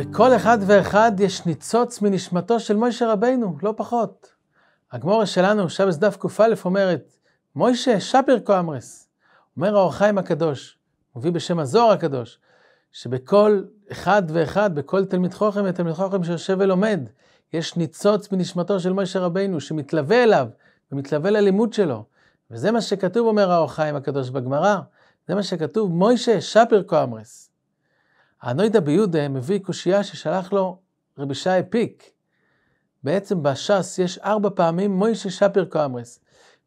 בכל אחד ואחד יש ניצוץ מנשמתו של מוישה רבינו, לא פחות. הגמורה שלנו, שבס דף קא אומרת, מוישה שפיר כה אמרס. אומר האור חיים הקדוש, מביא בשם הזוהר הקדוש, שבכל אחד ואחד, בכל תלמיד חוכם ותלמיד חוכם שיושב ולומד, יש ניצוץ מנשמתו של מוישה רבינו, שמתלווה אליו ומתלווה ללימוד שלו. וזה מה שכתוב, אומר האור חיים הקדוש בגמרא, זה מה שכתוב, מוישה שפיר כה אמרס. הנוידה ביודה אה, מביא קושייה ששלח לו רבי שי פיק. בעצם בש"ס יש ארבע פעמים מוישה שפיר קאמרס.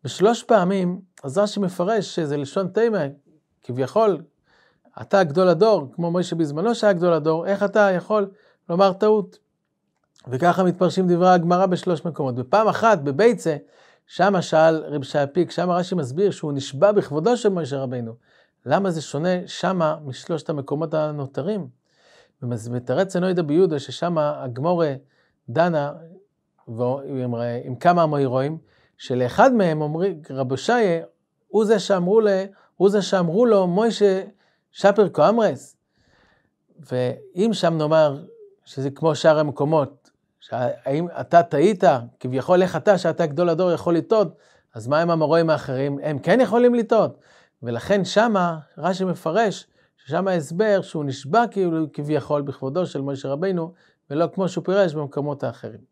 בשלוש פעמים אז רש"י מפרש שזה לשון תימה, כביכול, אתה גדול הדור, כמו מוישה בזמנו שהיה גדול הדור, איך אתה יכול לומר טעות? וככה מתפרשים דברי הגמרא בשלוש מקומות. בפעם אחת, בביצה, שמה שאל רבי שי פיק, שמה רש"י מסביר שהוא נשבע בכבודו של מוישה רבינו. למה זה שונה שמה משלושת המקומות הנותרים? ומתרץ אינו הנוידא ביהודה ששמה הגמורה דנה ועם, עם כמה מהירואים, שלאחד מהם אומרים, רבו שייה, הוא זה שאמרו, לו, הוא זה שאמרו לו, מוישה שפר קואמרס. ואם שם נאמר שזה כמו שאר המקומות, האם אתה טעית, כביכול איך אתה, שאתה גדול הדור, יכול לטעות, אז מה עם המורים האחרים? הם כן יכולים לטעות. ולכן שמה, רש"י מפרש, ששם ההסבר שהוא נשבע כאילו כביכול בכבודו של משה רבינו, ולא כמו שהוא פירש במקומות האחרים.